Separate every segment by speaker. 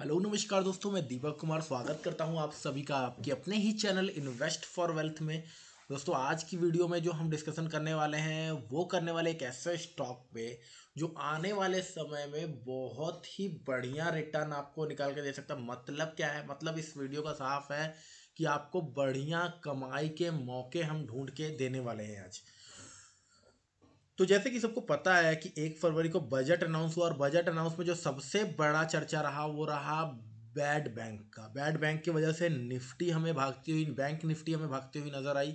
Speaker 1: hello नमस्कार दोस्तों मैं दीपक कुमार स्वागत करता हूं आप सभी का आपके अपने ही चैनल इन्वेस्ट फॉर वेल्थ में दोस्तों आज की वीडियो में जो हम डिस्कशन करने वाले हैं वो करने वाले एक ऐसे स्टॉक पे जो आने वाले समय में बहुत ही बढ़िया रिटर्न आपको निकाल के दे सकता है मतलब क्या है मतलब इस वीडियो का साफ है कि आपको बढ़िया कमाई के मौके हम ढूंढ के देने वाले हैं आज तो जैसे कि सबको पता है कि एक फरवरी को बजट अनाउंस हुआ और बजट अनाउंस में जो सबसे बड़ा चर्चा रहा वो रहा बैड बैंक का बैड बैंक की वजह से निफ्टी हमें भागती हुई बैंक निफ्टी हमें भागती हुई नज़र आई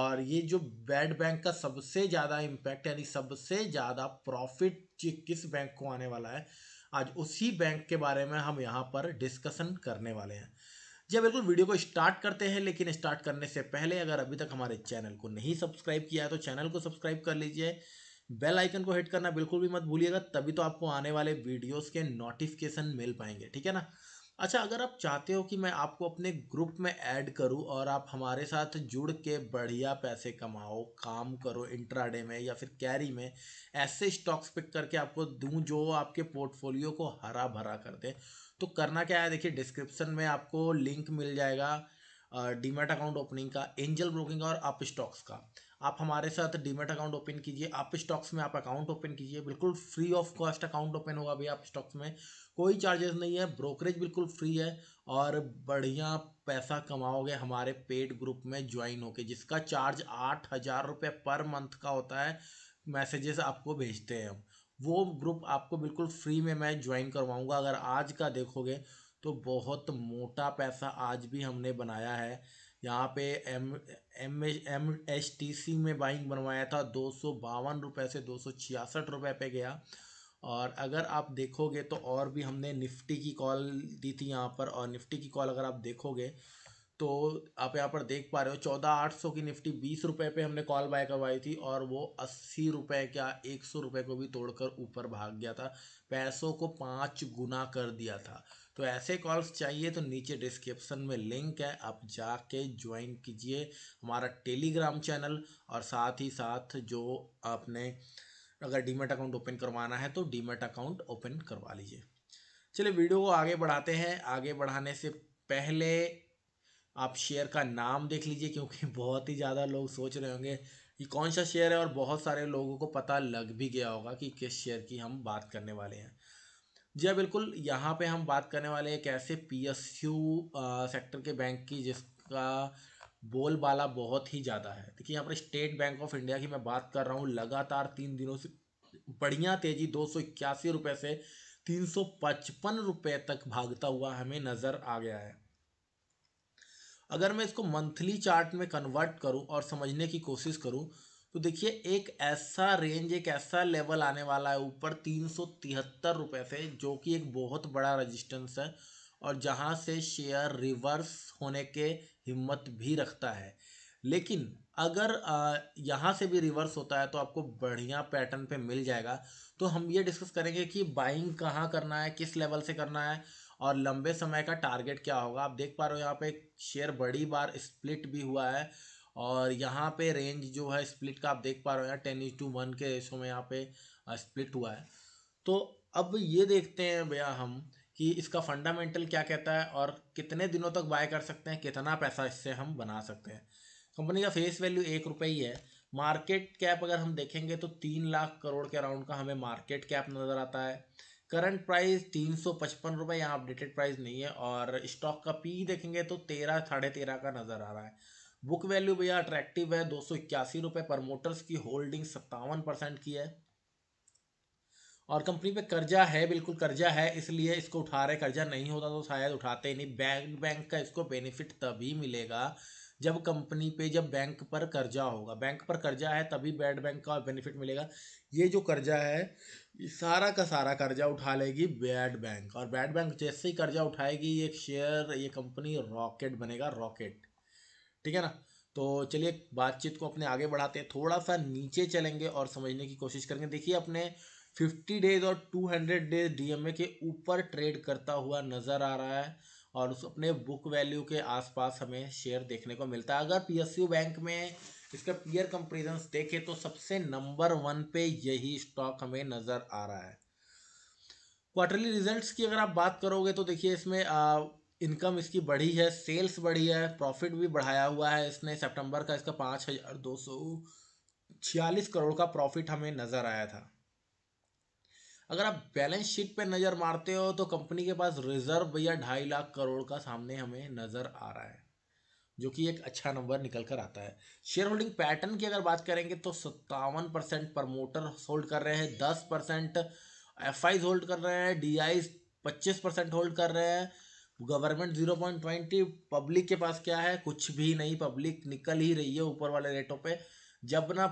Speaker 1: और ये जो बैड बैंक का सबसे ज़्यादा इम्पैक्ट यानी सबसे ज़्यादा प्रॉफिट किस बैंक को आने वाला है आज उसी बैंक के बारे में हम यहाँ पर डिस्कशन करने वाले हैं जी बिल्कुल वीडियो को स्टार्ट करते हैं लेकिन स्टार्ट करने से पहले अगर अभी तक हमारे चैनल को नहीं सब्सक्राइब किया है तो चैनल को सब्सक्राइब कर लीजिए बेल आइकन को हिट करना बिल्कुल भी मत भूलिएगा तभी तो आपको आने वाले वीडियोस के नोटिफिकेशन मिल पाएंगे ठीक है ना अच्छा अगर आप चाहते हो कि मैं आपको अपने ग्रुप में ऐड करूं और आप हमारे साथ जुड़ के बढ़िया पैसे कमाओ काम करो इंट्राडे में या फिर कैरी में ऐसे स्टॉक्स पिक करके आपको दूं जो आपके पोर्टफोलियो को हरा भरा कर दे तो करना क्या है देखिए डिस्क्रिप्शन में आपको लिंक मिल जाएगा डीमेट अकाउंट ओपनिंग का एंजल ब्रोकिंग और अप स्टॉक्स का आप हमारे साथ डीमेट अकाउंट ओपन कीजिए आप स्टॉक्स में आप अकाउंट ओपन कीजिए बिल्कुल free of cost account open होगा भैया आप स्टॉक्स में कोई चार्जेस नहीं है ब्रोकरेज बिल्कुल फ्री है और बढ़िया पैसा कमाओगे हमारे पेड ग्रुप में ज्वाइन होके जिसका चार्ज आठ हज़ार रुपये पर मंथ का होता है मैसेजेस आपको भेजते हैं हम वो ग्रुप आपको बिल्कुल फ्री में मैं ज्वाइन करवाऊँगा अगर आज का देखोगे तो बहुत मोटा पैसा आज भी हमने बनाया है यहाँ पे M M M H T C में बाइंग बनवाया था दो सौ बावन रुपये से दो सौ छियासठ रुपये पे गया और अगर आप देखोगे तो और भी हमने निफ्टी की कॉल दी थी यहाँ पर और निफ्टी की कॉल अगर आप देखोगे तो आप यहाँ पर देख पा रहे हो चौदह आठ सौ की निफ्टी बीस रुपये पे हमने कॉल बाय करवाई थी और वो अस्सी रुपये क्या एक सौ रुपये को भी तोड़कर ऊपर भाग गया था पैसों को पाँच गुना कर दिया था तो ऐसे कॉल्स चाहिए तो नीचे डिस्क्रिप्शन में लिंक है आप जाके ज्वाइन कीजिए हमारा टेलीग्राम चैनल और साथ ही साथ जो आपने अगर डीमेट अकाउंट ओपन करवाना है तो डीमेट अकाउंट ओपन करवा लीजिए चलिए वीडियो को आगे बढ़ाते हैं आगे बढ़ाने से पहले आप शेयर का नाम देख लीजिए क्योंकि बहुत ही ज़्यादा लोग सोच रहे होंगे कि कौन सा शेयर है और बहुत सारे लोगों को पता लग भी गया होगा कि किस शेयर की हम बात करने वाले हैं जी हाँ, बिल्कुल यहाँ पे हम बात करने वाले हैं कैसे पीएसयू सेक्टर के बैंक की जिसका बोलबाला बहुत ही ज़्यादा है देखिए यहाँ पर स्टेट बैंक ऑफ इंडिया की मैं बात कर रहा हूँ लगातार तीन दिनों से बढ़िया तेजी दो सौ इक्यासी से तीन सौ पचपन रुपये तक भागता हुआ हमें नज़र आ गया है अगर मैं इसको मंथली चार्ट में कन्वर्ट करूं और समझने की कोशिश करूं तो देखिए एक ऐसा रेंज एक ऐसा लेवल आने वाला है ऊपर तीन सौ तिहत्तर रुपये से जो कि एक बहुत बड़ा रजिस्टेंस है और जहां से शेयर रिवर्स होने के हिम्मत भी रखता है लेकिन अगर यहाँ से भी रिवर्स होता है तो आपको बढ़िया पैटर्न पे मिल जाएगा तो हम ये डिस्कस करेंगे कि बाइंग कहाँ करना है किस लेवल से करना है और लंबे समय का टारगेट क्या होगा आप देख पा रहे हो यहाँ पे शेयर बड़ी बार स्प्लिट भी हुआ है और यहाँ पे रेंज जो है स्प्लिट का आप देख पा रहे हो यहाँ टेन इज टू वन के रेशो में यहाँ पे स्प्लिट हुआ है तो अब ये देखते हैं भैया हम कि इसका फंडामेंटल क्या कहता है और कितने दिनों तक बाय कर सकते हैं कितना पैसा इससे हम बना सकते हैं कंपनी का फेस वैल्यू एक रुपये ही है मार्केट कैप अगर हम देखेंगे तो तीन लाख करोड़ के अराउंड का हमें मार्केट कैप नज़र आता है करंट प्राइस तीन सौ पचपन रुपये यहाँ अपडेटेड प्राइस नहीं है और स्टॉक का पी देखेंगे तो तेरह साढ़े तेरह का नज़र आ रहा है बुक वैल्यू भैया अट्रैक्टिव है दो सौ इक्यासी रुपये प्रमोटर्स की होल्डिंग सत्तावन परसेंट की है और कंपनी पे कर्जा है बिल्कुल कर्जा है इसलिए इसको उठा रहे कर्जा नहीं होता तो शायद उठाते ही नहीं बैंक बैंक का इसको बेनिफिट तभी मिलेगा जब कंपनी पे जब बैंक पर कर्जा होगा बैंक पर कर्जा है तभी बैड बैंक का बेनिफिट मिलेगा ये जो कर्जा है सारा का सारा कर्जा उठा लेगी बैड बैंक और बैड बैंक जैसे ही कर्जा उठाएगी ये शेयर ये कंपनी रॉकेट बनेगा रॉकेट ठीक है ना तो चलिए बातचीत को अपने आगे बढ़ाते हैं थोड़ा सा नीचे चलेंगे और समझने की कोशिश करेंगे देखिए अपने 50 डेज और 200 डेज डीएमए के ऊपर ट्रेड करता हुआ नज़र आ रहा है और उस अपने बुक वैल्यू के आसपास हमें शेयर देखने को मिलता है अगर पीएसयू बैंक में इसका पीयर कंपेरिजन देखें तो सबसे नंबर वन पे यही स्टॉक हमें नज़र आ रहा है क्वार्टरली रिजल्ट्स की अगर आप बात करोगे तो देखिए इसमें आ, इनकम इसकी बढ़ी है सेल्स बढ़ी है प्रॉफिट भी बढ़ाया हुआ है इसने सितंबर का इसका पाँच हज़ार दो सौ छियालीस करोड़ का प्रॉफिट हमें नज़र आया था अगर आप बैलेंस शीट पे नज़र मारते हो तो कंपनी के पास रिजर्व भैया ढाई लाख करोड़ का सामने हमें नज़र आ रहा है जो कि एक अच्छा नंबर निकल कर आता है शेयर होल्डिंग पैटर्न की अगर बात करेंगे तो सत्तावन परसेंट प्रमोटर होल्ड कर रहे हैं दस परसेंट एफ होल्ड कर रहे हैं डी पच्चीस परसेंट होल्ड कर रहे हैं government zero point twenty public के पास क्या है कुछ भी नहीं पब्लिक निकल ही रही है ऊपर वाले रेटों पे जब ना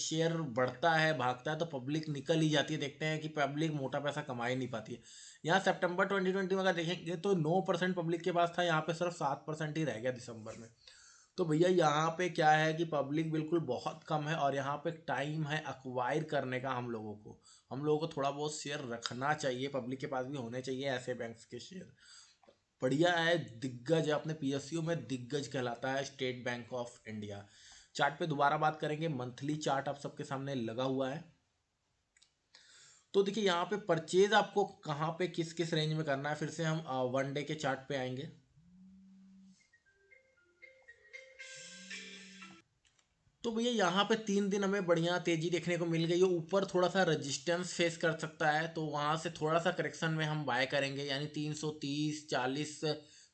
Speaker 1: शेयर बढ़ता है भागता है तो पब्लिक निकल ही जाती है देखते हैं कि पब्लिक मोटा पैसा कमा ही नहीं पाती है यहाँ सितंबर 2020 में अगर देखेंगे तो नौ परसेंट पब्लिक के पास था यहाँ पे सिर्फ सात परसेंट ही रह गया दिसंबर में तो भैया यहाँ पे क्या है कि पब्लिक बिल्कुल बहुत कम है और यहाँ पे टाइम है अक्वायर करने का हम लोगों को हम लोगों को थोड़ा बहुत शेयर रखना चाहिए पब्लिक के पास भी होने चाहिए ऐसे बैंक के शेयर बढ़िया है दिग्गज है अपने पीएसयू में दिग्गज कहलाता है State Bank of India chart पे दोबारा बात करेंगे मंथली चार्ट आप सबके सामने लगा हुआ है तो देखिए यहाँ पे परचेज आपको कहाँ पे किस किस रेंज में करना है फिर से हम वन uh, डे के चार्ट पे आएंगे तो भैया यहाँ पे तीन दिन हमें बढ़िया तेज़ी देखने को मिल गई है ऊपर थोड़ा सा रेजिस्टेंस फेस कर सकता है तो वहाँ से थोड़ा सा करेक्शन में हम बाय करेंगे यानी 330 40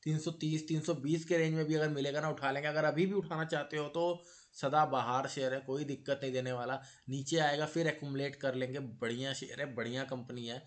Speaker 1: 330 320 के रेंज में भी अगर मिलेगा ना उठा लेंगे अगर अभी भी उठाना चाहते हो तो सदा बाहर शेयर है कोई दिक्कत नहीं देने वाला नीचे आएगा फिर एकुमलेट कर लेंगे बढ़िया शेयर है बढ़िया कंपनी है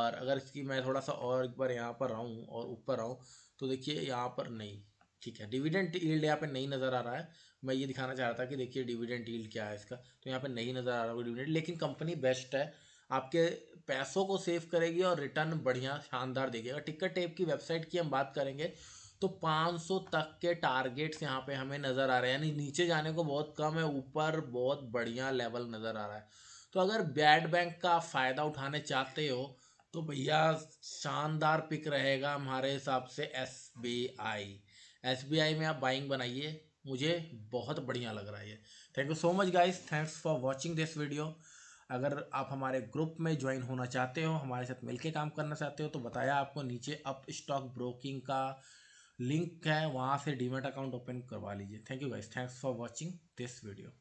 Speaker 1: और अगर इसकी मैं थोड़ा सा और एक बार यहाँ पर आऊँ और ऊपर आऊँ तो देखिए यहाँ पर नहीं ठीक है डिविडेंट ईल्ड यहाँ पे नहीं नज़र आ रहा है मैं ये दिखाना चाह रहा था कि देखिए डिविडेंट ईल्ड क्या है इसका तो यहाँ पे नहीं नज़र आ रहा है डिविडेंट लेकिन कंपनी बेस्ट है आपके पैसों को सेव करेगी और रिटर्न बढ़िया शानदार देगी अगर टिकट टेप की वेबसाइट की हम बात करेंगे तो 500 तक के टारगेट्स यहाँ पे हमें नज़र आ रहे हैं यानी नीचे जाने को बहुत कम है ऊपर बहुत बढ़िया लेवल नज़र आ रहा है तो अगर बैड बैंक का फ़ायदा उठाने चाहते हो तो भैया शानदार पिक रहेगा हमारे हिसाब से एस बी आई एस में आप बाइंग बनाइए मुझे बहुत बढ़िया लग रहा है thank you so much guys thanks for watching this video अगर आप हमारे ग्रुप में ज्वाइन होना चाहते हो हमारे साथ मिलके काम करना चाहते हो तो बताया आपको नीचे अप स्टॉक ब्रोकिंग का लिंक है वहाँ से डीमेट अकाउंट ओपन करवा लीजिए thank you guys thanks for watching this video